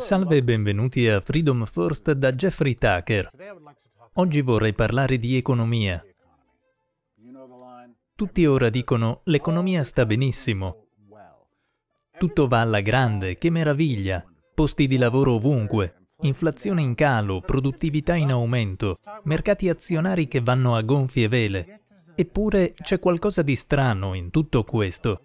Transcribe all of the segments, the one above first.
Salve e benvenuti a Freedom First da Jeffrey Tucker. Oggi vorrei parlare di economia. Tutti ora dicono l'economia sta benissimo, tutto va alla grande, che meraviglia, posti di lavoro ovunque, inflazione in calo, produttività in aumento, mercati azionari che vanno a gonfie vele. Eppure c'è qualcosa di strano in tutto questo.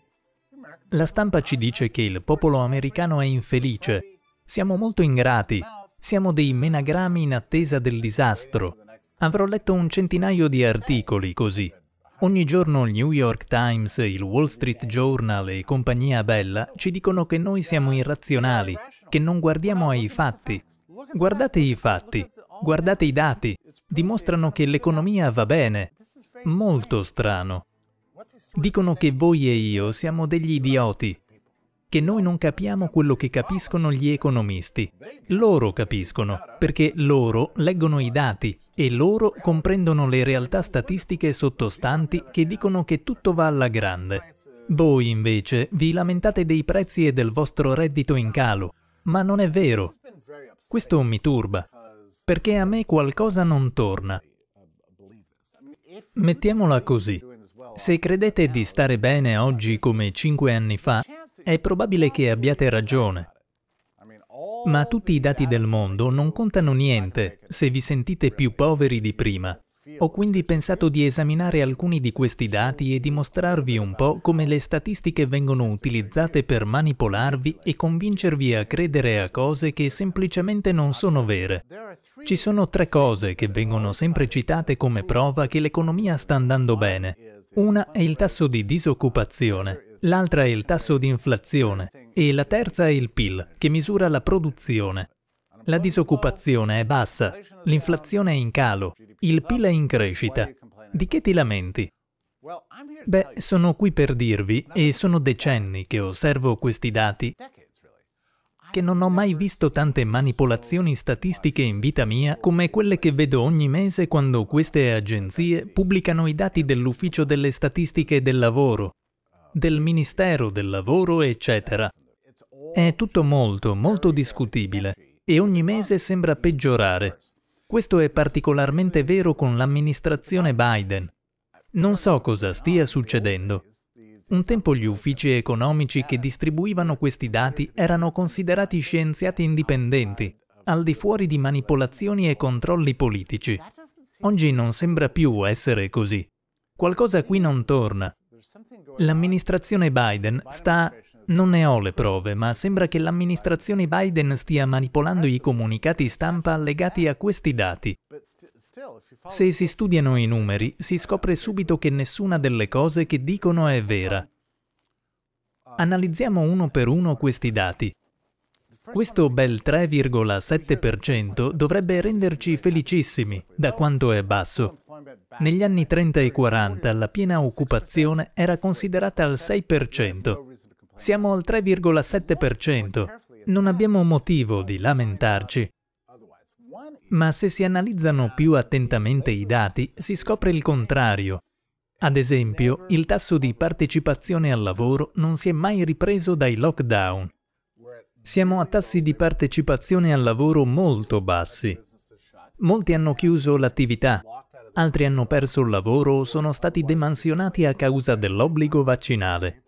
La stampa ci dice che il popolo americano è infelice siamo molto ingrati. Siamo dei menagrami in attesa del disastro. Avrò letto un centinaio di articoli così. Ogni giorno il New York Times, il Wall Street Journal e compagnia bella ci dicono che noi siamo irrazionali, che non guardiamo ai fatti. Guardate i fatti, guardate i dati, dimostrano che l'economia va bene. Molto strano. Dicono che voi e io siamo degli idioti, che noi non capiamo quello che capiscono gli economisti. Loro capiscono, perché loro leggono i dati e loro comprendono le realtà statistiche sottostanti che dicono che tutto va alla grande. Voi invece vi lamentate dei prezzi e del vostro reddito in calo, ma non è vero. Questo mi turba, perché a me qualcosa non torna. Mettiamola così. Se credete di stare bene oggi come cinque anni fa, è probabile che abbiate ragione, ma tutti i dati del mondo non contano niente se vi sentite più poveri di prima. Ho quindi pensato di esaminare alcuni di questi dati e dimostrarvi un po' come le statistiche vengono utilizzate per manipolarvi e convincervi a credere a cose che semplicemente non sono vere. Ci sono tre cose che vengono sempre citate come prova che l'economia sta andando bene. Una è il tasso di disoccupazione, l'altra è il tasso di inflazione e la terza è il PIL, che misura la produzione. La disoccupazione è bassa, l'inflazione è in calo, il PIL è in crescita. Di che ti lamenti? Beh, sono qui per dirvi, e sono decenni che osservo questi dati, che non ho mai visto tante manipolazioni statistiche in vita mia come quelle che vedo ogni mese quando queste agenzie pubblicano i dati dell'Ufficio delle Statistiche del Lavoro, del Ministero del Lavoro, eccetera. È tutto molto, molto discutibile e ogni mese sembra peggiorare. Questo è particolarmente vero con l'amministrazione Biden. Non so cosa stia succedendo. Un tempo gli uffici economici che distribuivano questi dati erano considerati scienziati indipendenti, al di fuori di manipolazioni e controlli politici. Oggi non sembra più essere così. Qualcosa qui non torna. L'amministrazione Biden sta... Non ne ho le prove, ma sembra che l'amministrazione Biden stia manipolando i comunicati stampa legati a questi dati. Se si studiano i numeri, si scopre subito che nessuna delle cose che dicono è vera. Analizziamo uno per uno questi dati. Questo bel 3,7% dovrebbe renderci felicissimi da quanto è basso. Negli anni 30 e 40 la piena occupazione era considerata al 6%. Siamo al 3,7%. Non abbiamo motivo di lamentarci. Ma se si analizzano più attentamente i dati, si scopre il contrario. Ad esempio, il tasso di partecipazione al lavoro non si è mai ripreso dai lockdown. Siamo a tassi di partecipazione al lavoro molto bassi. Molti hanno chiuso l'attività, altri hanno perso il lavoro o sono stati demansionati a causa dell'obbligo vaccinale.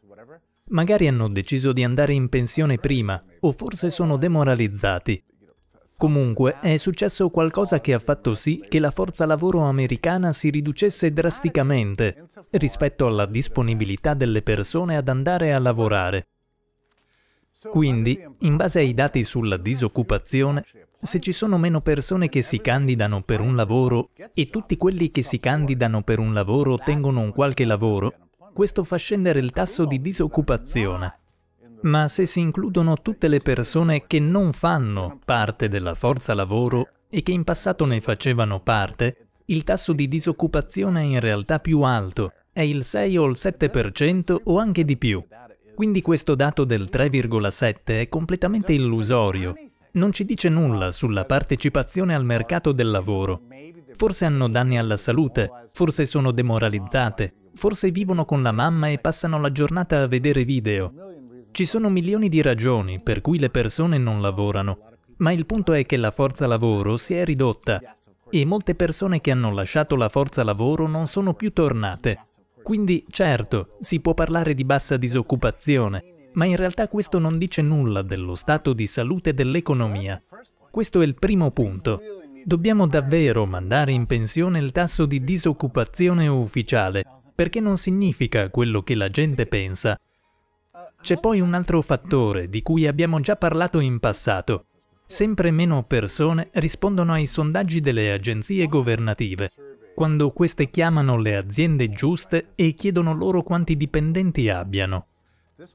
Magari hanno deciso di andare in pensione prima o forse sono demoralizzati. Comunque è successo qualcosa che ha fatto sì che la forza lavoro americana si riducesse drasticamente rispetto alla disponibilità delle persone ad andare a lavorare. Quindi, in base ai dati sulla disoccupazione, se ci sono meno persone che si candidano per un lavoro e tutti quelli che si candidano per un lavoro ottengono un qualche lavoro, questo fa scendere il tasso di disoccupazione. Ma se si includono tutte le persone che non fanno parte della forza lavoro e che in passato ne facevano parte, il tasso di disoccupazione è in realtà più alto, è il 6 o il 7% o anche di più. Quindi questo dato del 3,7 è completamente illusorio. Non ci dice nulla sulla partecipazione al mercato del lavoro. Forse hanno danni alla salute, forse sono demoralizzate, forse vivono con la mamma e passano la giornata a vedere video. Ci sono milioni di ragioni per cui le persone non lavorano, ma il punto è che la forza lavoro si è ridotta e molte persone che hanno lasciato la forza lavoro non sono più tornate. Quindi, certo, si può parlare di bassa disoccupazione, ma in realtà questo non dice nulla dello stato di salute dell'economia. Questo è il primo punto. Dobbiamo davvero mandare in pensione il tasso di disoccupazione ufficiale, perché non significa quello che la gente pensa. C'è poi un altro fattore di cui abbiamo già parlato in passato, Sempre meno persone rispondono ai sondaggi delle agenzie governative quando queste chiamano le aziende giuste e chiedono loro quanti dipendenti abbiano.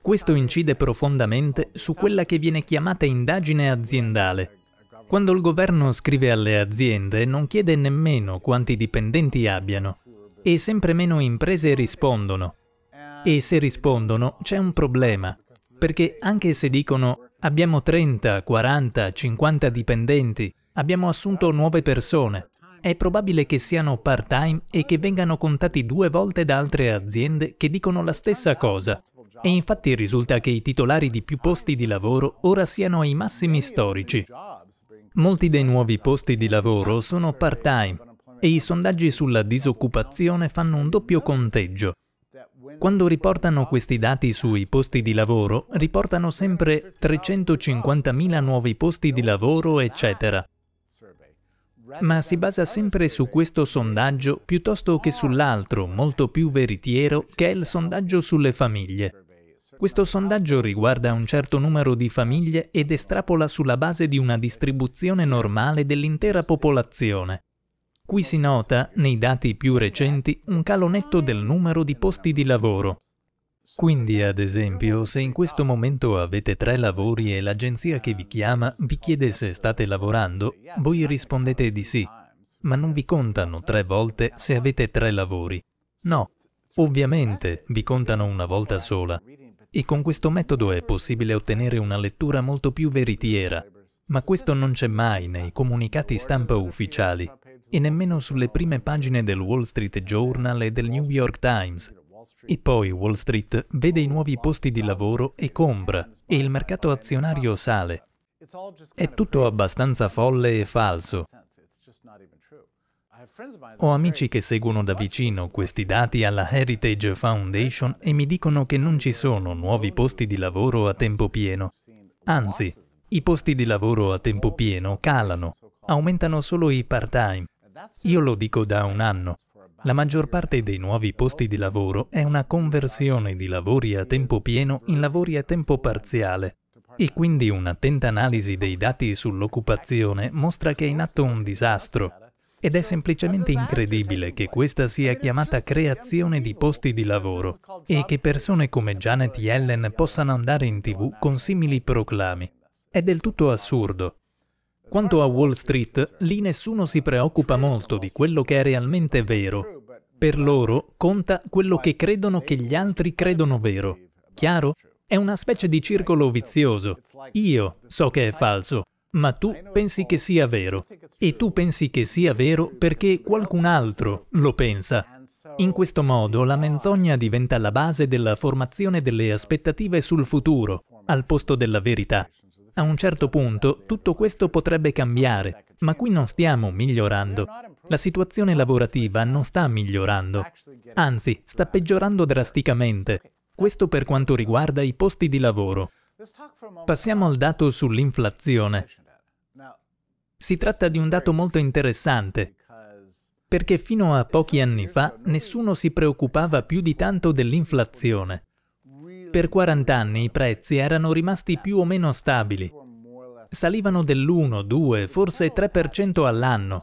Questo incide profondamente su quella che viene chiamata indagine aziendale. Quando il governo scrive alle aziende non chiede nemmeno quanti dipendenti abbiano e sempre meno imprese rispondono. E se rispondono c'è un problema, perché anche se dicono abbiamo 30, 40, 50 dipendenti, abbiamo assunto nuove persone, è probabile che siano part-time e che vengano contati due volte da altre aziende che dicono la stessa cosa. E infatti risulta che i titolari di più posti di lavoro ora siano ai massimi storici. Molti dei nuovi posti di lavoro sono part-time e i sondaggi sulla disoccupazione fanno un doppio conteggio. Quando riportano questi dati sui posti di lavoro, riportano sempre 350.000 nuovi posti di lavoro, eccetera ma si basa sempre su questo sondaggio piuttosto che sull'altro, molto più veritiero, che è il sondaggio sulle famiglie. Questo sondaggio riguarda un certo numero di famiglie ed estrapola sulla base di una distribuzione normale dell'intera popolazione. Qui si nota, nei dati più recenti, un calo netto del numero di posti di lavoro. Quindi, ad esempio, se in questo momento avete tre lavori e l'agenzia che vi chiama vi chiede se state lavorando, voi rispondete di sì, ma non vi contano tre volte se avete tre lavori. No, ovviamente vi contano una volta sola. E con questo metodo è possibile ottenere una lettura molto più veritiera, ma questo non c'è mai nei comunicati stampa ufficiali e nemmeno sulle prime pagine del Wall Street Journal e del New York Times, e poi Wall Street vede i nuovi posti di lavoro e compra, e il mercato azionario sale. È tutto abbastanza folle e falso. Ho amici che seguono da vicino questi dati alla Heritage Foundation e mi dicono che non ci sono nuovi posti di lavoro a tempo pieno. Anzi, i posti di lavoro a tempo pieno calano, aumentano solo i part-time. Io lo dico da un anno. La maggior parte dei nuovi posti di lavoro è una conversione di lavori a tempo pieno in lavori a tempo parziale e quindi un'attenta analisi dei dati sull'occupazione mostra che è in atto un disastro. Ed è semplicemente incredibile che questa sia chiamata creazione di posti di lavoro e che persone come Janet Yellen possano andare in tv con simili proclami. È del tutto assurdo, quanto a Wall Street, lì nessuno si preoccupa molto di quello che è realmente vero. Per loro conta quello che credono che gli altri credono vero. Chiaro? È una specie di circolo vizioso. Io so che è falso, ma tu pensi che sia vero. E tu pensi che sia vero perché qualcun altro lo pensa. In questo modo la menzogna diventa la base della formazione delle aspettative sul futuro, al posto della verità. A un certo punto tutto questo potrebbe cambiare, ma qui non stiamo migliorando. La situazione lavorativa non sta migliorando, anzi sta peggiorando drasticamente. Questo per quanto riguarda i posti di lavoro. Passiamo al dato sull'inflazione. Si tratta di un dato molto interessante, perché fino a pochi anni fa nessuno si preoccupava più di tanto dell'inflazione. Per 40 anni i prezzi erano rimasti più o meno stabili. Salivano dell'1, 2, forse 3% all'anno.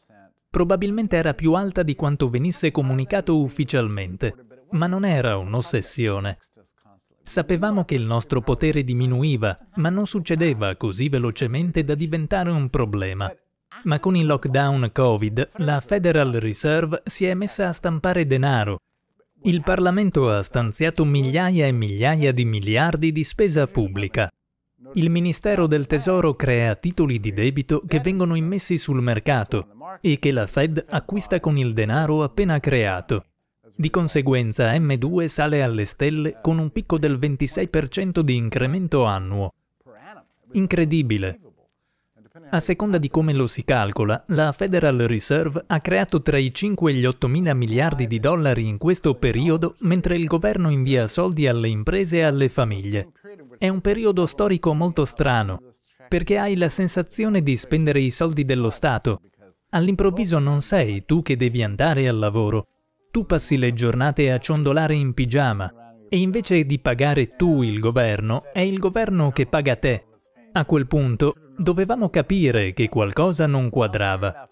Probabilmente era più alta di quanto venisse comunicato ufficialmente, ma non era un'ossessione. Sapevamo che il nostro potere diminuiva, ma non succedeva così velocemente da diventare un problema. Ma con il lockdown Covid, la Federal Reserve si è messa a stampare denaro il Parlamento ha stanziato migliaia e migliaia di miliardi di spesa pubblica. Il Ministero del Tesoro crea titoli di debito che vengono immessi sul mercato e che la Fed acquista con il denaro appena creato. Di conseguenza M2 sale alle stelle con un picco del 26% di incremento annuo. Incredibile, a seconda di come lo si calcola, la Federal Reserve ha creato tra i 5 e gli 8 mila miliardi di dollari in questo periodo, mentre il governo invia soldi alle imprese e alle famiglie. È un periodo storico molto strano, perché hai la sensazione di spendere i soldi dello Stato. All'improvviso non sei tu che devi andare al lavoro. Tu passi le giornate a ciondolare in pigiama e invece di pagare tu il governo, è il governo che paga te. A quel punto Dovevamo capire che qualcosa non quadrava.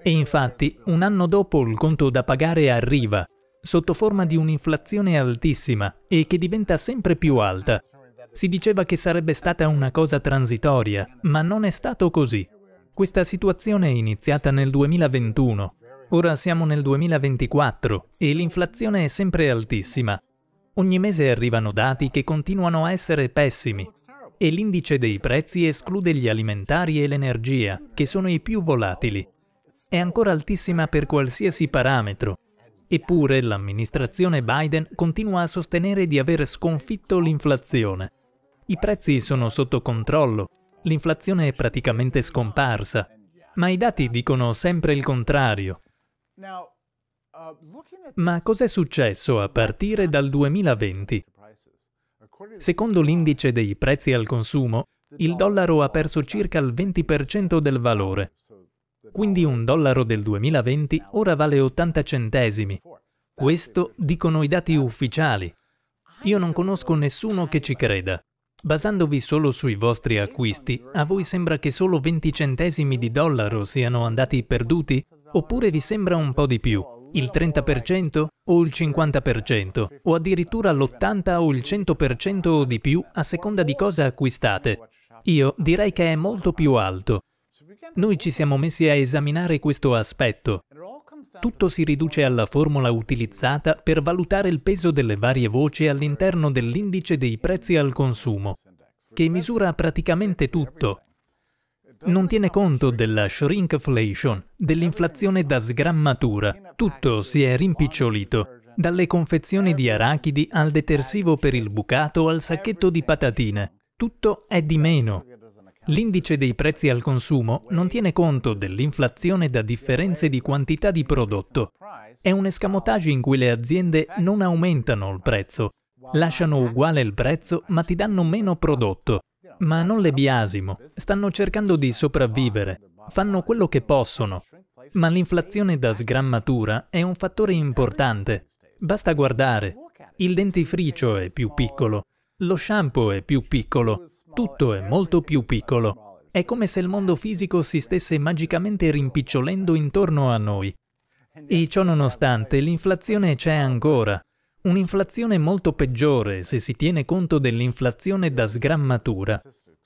E infatti, un anno dopo il conto da pagare arriva, sotto forma di un'inflazione altissima e che diventa sempre più alta. Si diceva che sarebbe stata una cosa transitoria, ma non è stato così. Questa situazione è iniziata nel 2021. Ora siamo nel 2024 e l'inflazione è sempre altissima. Ogni mese arrivano dati che continuano a essere pessimi, e l'indice dei prezzi esclude gli alimentari e l'energia, che sono i più volatili. È ancora altissima per qualsiasi parametro. Eppure l'amministrazione Biden continua a sostenere di aver sconfitto l'inflazione. I prezzi sono sotto controllo, l'inflazione è praticamente scomparsa, ma i dati dicono sempre il contrario. Uh, ma cos'è successo a partire dal 2020? Secondo l'indice dei prezzi al consumo, il dollaro ha perso circa il 20% del valore. Quindi un dollaro del 2020 ora vale 80 centesimi. Questo dicono i dati ufficiali. Io non conosco nessuno che ci creda. Basandovi solo sui vostri acquisti, a voi sembra che solo 20 centesimi di dollaro siano andati perduti? Oppure vi sembra un po' di più? il 30% o il 50% o addirittura l'80 o il 100% o di più a seconda di cosa acquistate. Io direi che è molto più alto. Noi ci siamo messi a esaminare questo aspetto. Tutto si riduce alla formula utilizzata per valutare il peso delle varie voci all'interno dell'indice dei prezzi al consumo, che misura praticamente tutto, non tiene conto della shrinkflation, dell'inflazione da sgrammatura. Tutto si è rimpicciolito, dalle confezioni di arachidi al detersivo per il bucato al sacchetto di patatine. Tutto è di meno. L'indice dei prezzi al consumo non tiene conto dell'inflazione da differenze di quantità di prodotto. È un escamotage in cui le aziende non aumentano il prezzo, lasciano uguale il prezzo ma ti danno meno prodotto ma non le biasimo. Stanno cercando di sopravvivere, fanno quello che possono, ma l'inflazione da sgrammatura è un fattore importante. Basta guardare, il dentifricio è più piccolo, lo shampoo è più piccolo, tutto è molto più piccolo. È come se il mondo fisico si stesse magicamente rimpicciolendo intorno a noi. E ciò nonostante, l'inflazione c'è ancora. Un'inflazione molto peggiore se si tiene conto dell'inflazione da sgrammatura,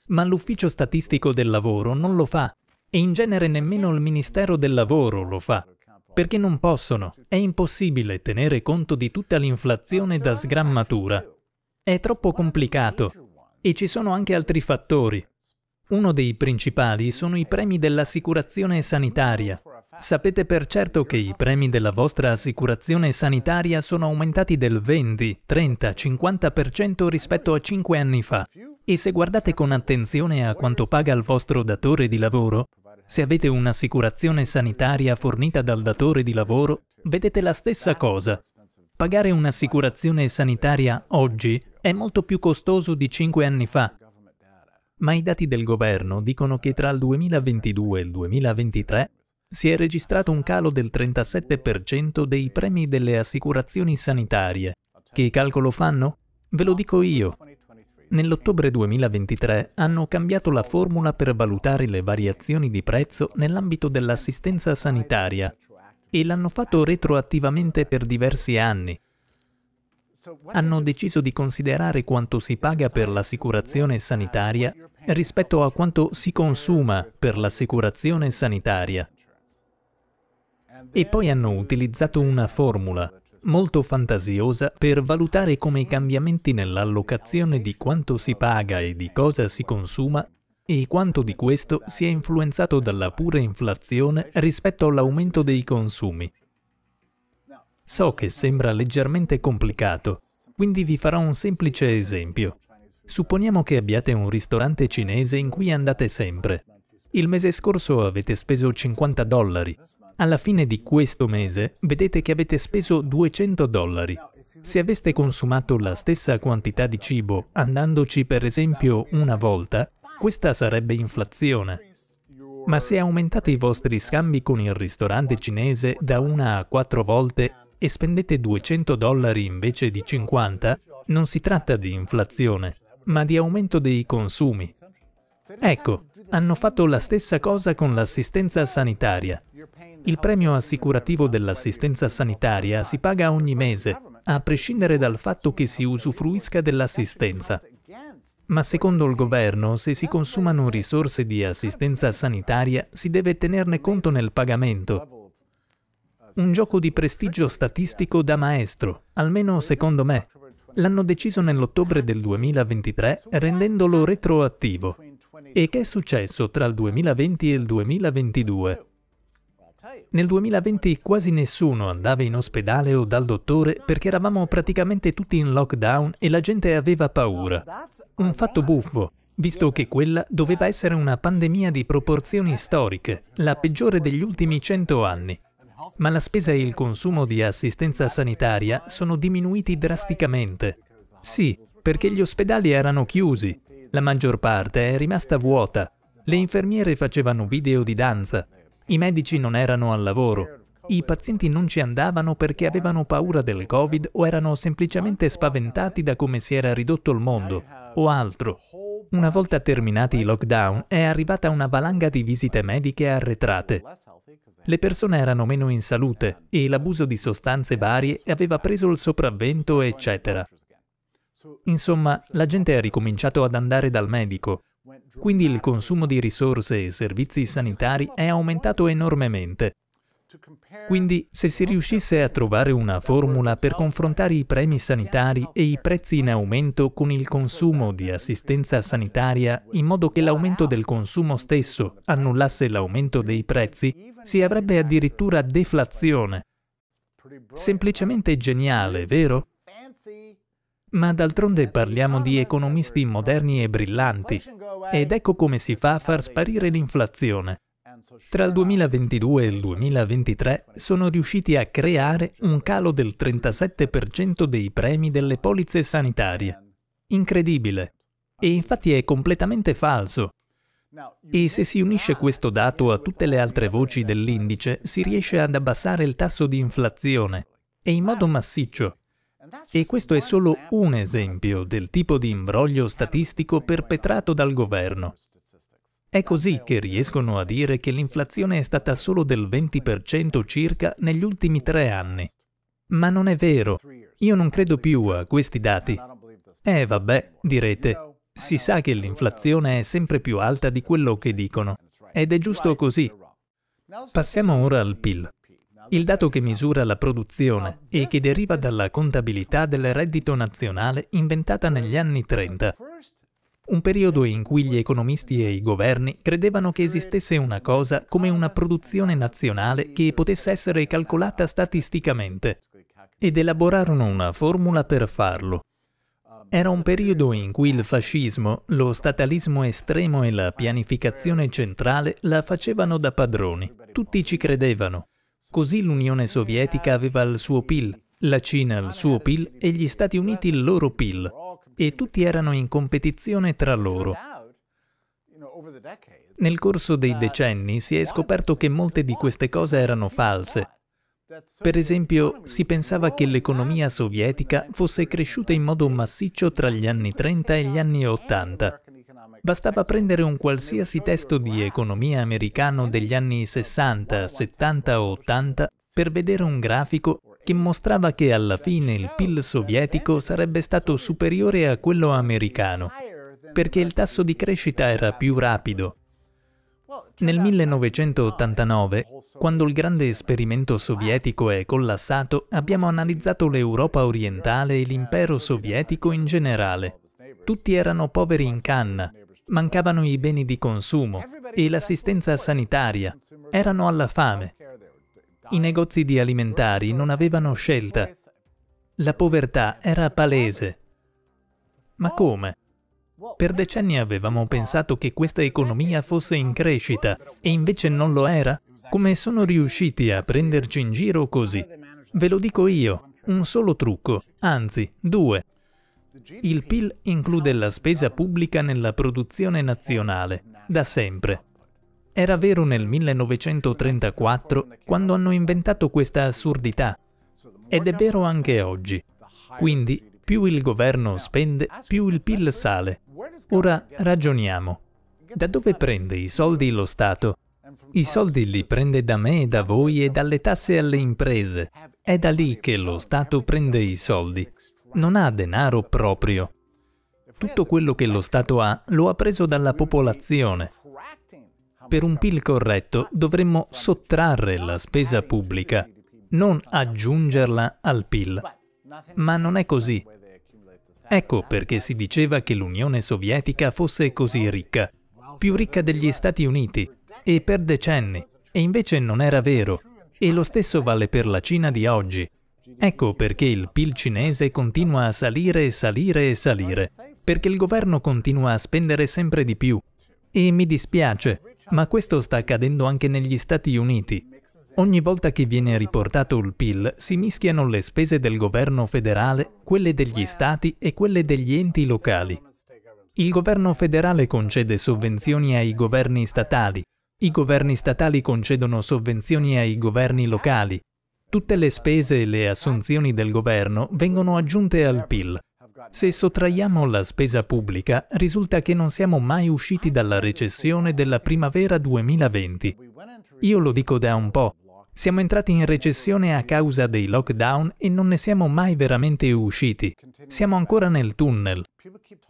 ma l'ufficio statistico del lavoro non lo fa e in genere nemmeno il Ministero del Lavoro lo fa, perché non possono, è impossibile tenere conto di tutta l'inflazione da sgrammatura. È troppo complicato e ci sono anche altri fattori. Uno dei principali sono i premi dell'assicurazione sanitaria, Sapete per certo che i premi della vostra assicurazione sanitaria sono aumentati del 20, 30, 50% rispetto a 5 anni fa. E se guardate con attenzione a quanto paga il vostro datore di lavoro, se avete un'assicurazione sanitaria fornita dal datore di lavoro, vedete la stessa cosa. Pagare un'assicurazione sanitaria oggi è molto più costoso di 5 anni fa, ma i dati del governo dicono che tra il 2022 e il 2023 si è registrato un calo del 37% dei premi delle assicurazioni sanitarie. Che calcolo fanno? Ve lo dico io. Nell'ottobre 2023 hanno cambiato la formula per valutare le variazioni di prezzo nell'ambito dell'assistenza sanitaria e l'hanno fatto retroattivamente per diversi anni. Hanno deciso di considerare quanto si paga per l'assicurazione sanitaria rispetto a quanto si consuma per l'assicurazione sanitaria e poi hanno utilizzato una formula molto fantasiosa per valutare come i cambiamenti nell'allocazione di quanto si paga e di cosa si consuma e quanto di questo sia influenzato dalla pura inflazione rispetto all'aumento dei consumi. So che sembra leggermente complicato, quindi vi farò un semplice esempio. Supponiamo che abbiate un ristorante cinese in cui andate sempre. Il mese scorso avete speso 50 dollari, alla fine di questo mese vedete che avete speso 200 dollari. Se aveste consumato la stessa quantità di cibo andandoci per esempio una volta, questa sarebbe inflazione. Ma se aumentate i vostri scambi con il ristorante cinese da una a quattro volte e spendete 200 dollari invece di 50, non si tratta di inflazione, ma di aumento dei consumi, Ecco, hanno fatto la stessa cosa con l'assistenza sanitaria. Il premio assicurativo dell'assistenza sanitaria si paga ogni mese, a prescindere dal fatto che si usufruisca dell'assistenza. Ma secondo il governo, se si consumano risorse di assistenza sanitaria, si deve tenerne conto nel pagamento. Un gioco di prestigio statistico da maestro, almeno secondo me. L'hanno deciso nell'ottobre del 2023 rendendolo retroattivo. E che è successo tra il 2020 e il 2022? Nel 2020 quasi nessuno andava in ospedale o dal dottore perché eravamo praticamente tutti in lockdown e la gente aveva paura. Un fatto buffo, visto che quella doveva essere una pandemia di proporzioni storiche, la peggiore degli ultimi cento anni. Ma la spesa e il consumo di assistenza sanitaria sono diminuiti drasticamente. Sì, perché gli ospedali erano chiusi, la maggior parte è rimasta vuota. Le infermiere facevano video di danza. I medici non erano al lavoro. I pazienti non ci andavano perché avevano paura del Covid o erano semplicemente spaventati da come si era ridotto il mondo, o altro. Una volta terminati i lockdown è arrivata una valanga di visite mediche arretrate. Le persone erano meno in salute e l'abuso di sostanze varie aveva preso il sopravvento, eccetera. Insomma, la gente ha ricominciato ad andare dal medico, quindi il consumo di risorse e servizi sanitari è aumentato enormemente. Quindi, se si riuscisse a trovare una formula per confrontare i premi sanitari e i prezzi in aumento con il consumo di assistenza sanitaria, in modo che l'aumento del consumo stesso annullasse l'aumento dei prezzi, si avrebbe addirittura deflazione. Semplicemente geniale, vero? Ma d'altronde parliamo di economisti moderni e brillanti, ed ecco come si fa a far sparire l'inflazione. Tra il 2022 e il 2023 sono riusciti a creare un calo del 37% dei premi delle polizze sanitarie. Incredibile. E infatti è completamente falso. E se si unisce questo dato a tutte le altre voci dell'indice, si riesce ad abbassare il tasso di inflazione, e in modo massiccio. E questo è solo un esempio del tipo di imbroglio statistico perpetrato dal governo. È così che riescono a dire che l'inflazione è stata solo del 20% circa negli ultimi tre anni. Ma non è vero. Io non credo più a questi dati. Eh vabbè, direte, si sa che l'inflazione è sempre più alta di quello che dicono. Ed è giusto così. Passiamo ora al PIL. Il dato che misura la produzione e che deriva dalla contabilità del reddito nazionale inventata negli anni 30, un periodo in cui gli economisti e i governi credevano che esistesse una cosa come una produzione nazionale che potesse essere calcolata statisticamente ed elaborarono una formula per farlo. Era un periodo in cui il fascismo, lo statalismo estremo e la pianificazione centrale la facevano da padroni. Tutti ci credevano. Così l'Unione Sovietica aveva il suo PIL, la Cina il suo PIL e gli Stati Uniti il loro PIL, e tutti erano in competizione tra loro. Nel corso dei decenni si è scoperto che molte di queste cose erano false. Per esempio, si pensava che l'economia sovietica fosse cresciuta in modo massiccio tra gli anni 30 e gli anni 80, Bastava prendere un qualsiasi testo di economia americano degli anni 60, 70 o 80 per vedere un grafico che mostrava che alla fine il PIL sovietico sarebbe stato superiore a quello americano, perché il tasso di crescita era più rapido nel 1989, quando il grande esperimento sovietico è collassato, abbiamo analizzato l'Europa orientale e l'impero sovietico in generale. Tutti erano poveri in canna, Mancavano i beni di consumo e l'assistenza sanitaria. Erano alla fame. I negozi di alimentari non avevano scelta. La povertà era palese. Ma oh. come? Per eh, decenni avevamo pensato che questa economia fosse in crescita e invece non lo era. Come sono riusciti a prenderci in giro così? Ve lo dico io, un solo trucco, anzi due, il PIL include la spesa pubblica nella produzione nazionale, da sempre. Era vero nel 1934, quando hanno inventato questa assurdità, ed è vero anche oggi. Quindi, più il governo spende, più il PIL sale. Ora ragioniamo. Da dove prende i soldi lo Stato? I soldi li prende da me da voi e dalle tasse alle imprese. È da lì che lo Stato prende i soldi non ha denaro proprio. Tutto quello che lo Stato ha lo ha preso dalla popolazione. Per un PIL corretto dovremmo sottrarre la spesa pubblica, non aggiungerla al PIL. Ma non è così. Ecco perché si diceva che l'Unione Sovietica fosse così ricca, più ricca degli Stati Uniti, e per decenni, e invece non era vero. E lo stesso vale per la Cina di oggi. Ecco perché il PIL cinese continua a salire e salire e salire, perché il governo continua a spendere sempre di più. E mi dispiace, ma questo sta accadendo anche negli Stati Uniti. Ogni volta che viene riportato il PIL si mischiano le spese del governo federale, quelle degli stati e quelle degli enti locali. Il governo federale concede sovvenzioni ai governi statali, i governi statali concedono sovvenzioni ai governi locali, Tutte le spese e le assunzioni del governo vengono aggiunte al PIL. Se sottraiamo la spesa pubblica, risulta che non siamo mai usciti dalla recessione della primavera 2020. Io lo dico da un po'. Siamo entrati in recessione a causa dei lockdown e non ne siamo mai veramente usciti. Siamo ancora nel tunnel.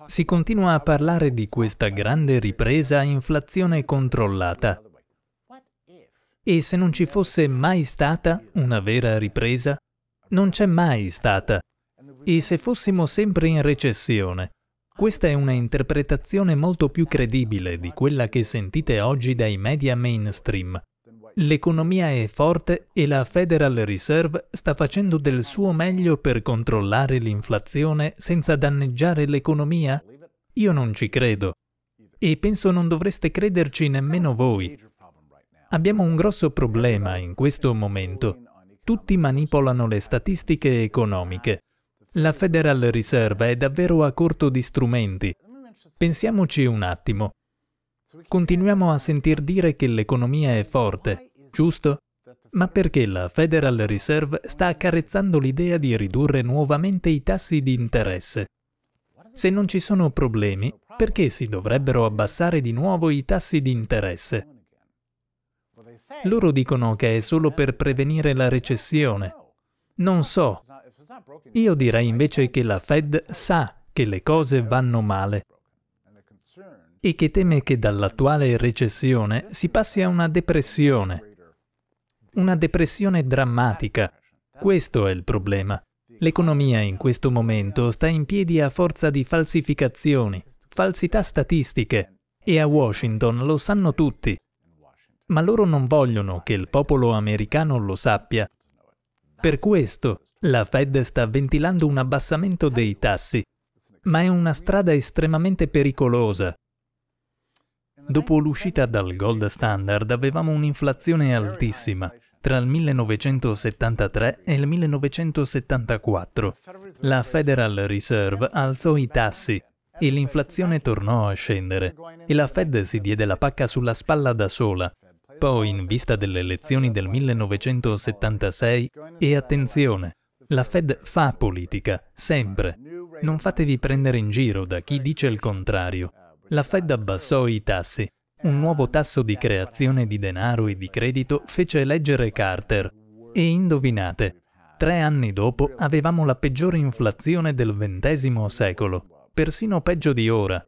Si continua a parlare di questa grande ripresa a inflazione controllata. E se non ci fosse mai stata una vera ripresa, non c'è mai stata. E se fossimo sempre in recessione, questa è una interpretazione molto più credibile di quella che sentite oggi dai media mainstream. L'economia è forte e la Federal Reserve sta facendo del suo meglio per controllare l'inflazione senza danneggiare l'economia? Io non ci credo. E penso non dovreste crederci nemmeno voi, Abbiamo un grosso problema in questo momento. Tutti manipolano le statistiche economiche. La Federal Reserve è davvero a corto di strumenti. Pensiamoci un attimo. Continuiamo a sentir dire che l'economia è forte, giusto? Ma perché la Federal Reserve sta accarezzando l'idea di ridurre nuovamente i tassi di interesse? Se non ci sono problemi, perché si dovrebbero abbassare di nuovo i tassi di interesse? Loro dicono che è solo per prevenire la recessione. Non so. Io direi invece che la Fed sa che le cose vanno male e che teme che dall'attuale recessione si passi a una depressione. Una depressione drammatica. Questo è il problema. L'economia in questo momento sta in piedi a forza di falsificazioni, falsità statistiche, e a Washington lo sanno tutti ma loro non vogliono che il popolo americano lo sappia. Per questo la Fed sta ventilando un abbassamento dei tassi, ma è una strada estremamente pericolosa. Dopo l'uscita dal gold standard avevamo un'inflazione altissima tra il 1973 e il 1974. La Federal Reserve alzò i tassi e l'inflazione tornò a scendere e la Fed si diede la pacca sulla spalla da sola. Poi, in vista delle elezioni del 1976, e attenzione, la Fed fa politica, sempre. Non fatevi prendere in giro da chi dice il contrario. La Fed abbassò i tassi. Un nuovo tasso di creazione di denaro e di credito fece eleggere Carter. E indovinate, tre anni dopo avevamo la peggiore inflazione del XX secolo, persino peggio di ora.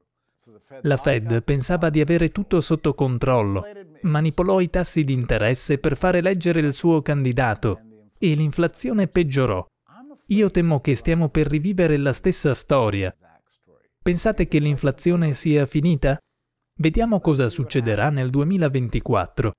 La Fed pensava di avere tutto sotto controllo, manipolò i tassi di interesse per fare leggere il suo candidato e l'inflazione peggiorò. Io temo che stiamo per rivivere la stessa storia. Pensate che l'inflazione sia finita? Vediamo cosa succederà nel 2024.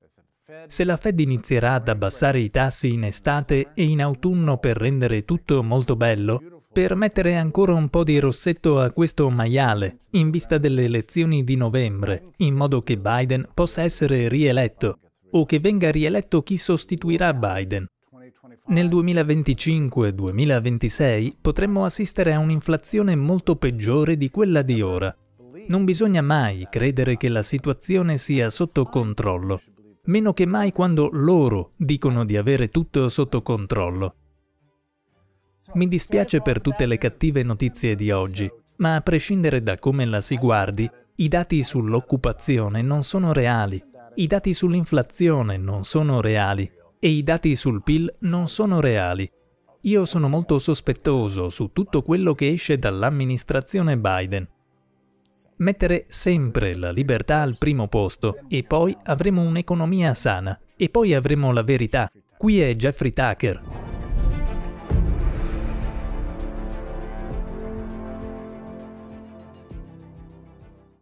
Se la Fed inizierà ad abbassare i tassi in estate e in autunno per rendere tutto molto bello, per mettere ancora un po' di rossetto a questo maiale in vista delle elezioni di novembre, in modo che Biden possa essere rieletto o che venga rieletto chi sostituirà Biden. Nel 2025-2026 potremmo assistere a un'inflazione molto peggiore di quella di ora. Non bisogna mai credere che la situazione sia sotto controllo, meno che mai quando loro dicono di avere tutto sotto controllo. Mi dispiace per tutte le cattive notizie di oggi, ma a prescindere da come la si guardi, i dati sull'occupazione non sono reali, i dati sull'inflazione non sono reali e i dati sul PIL non sono reali. Io sono molto sospettoso su tutto quello che esce dall'amministrazione Biden. Mettere sempre la libertà al primo posto e poi avremo un'economia sana e poi avremo la verità. Qui è Jeffrey Tucker.